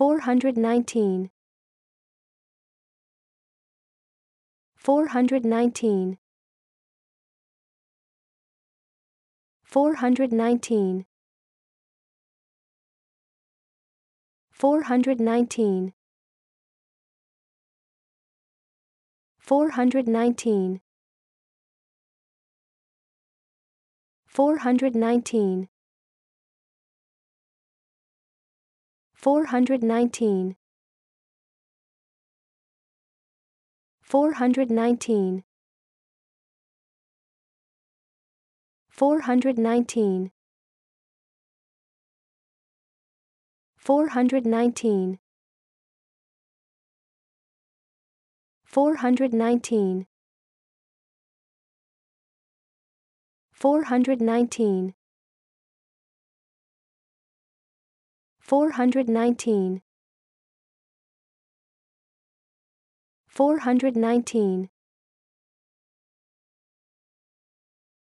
419 419 419 419 419 419 419 419 419 419 419 419 419 419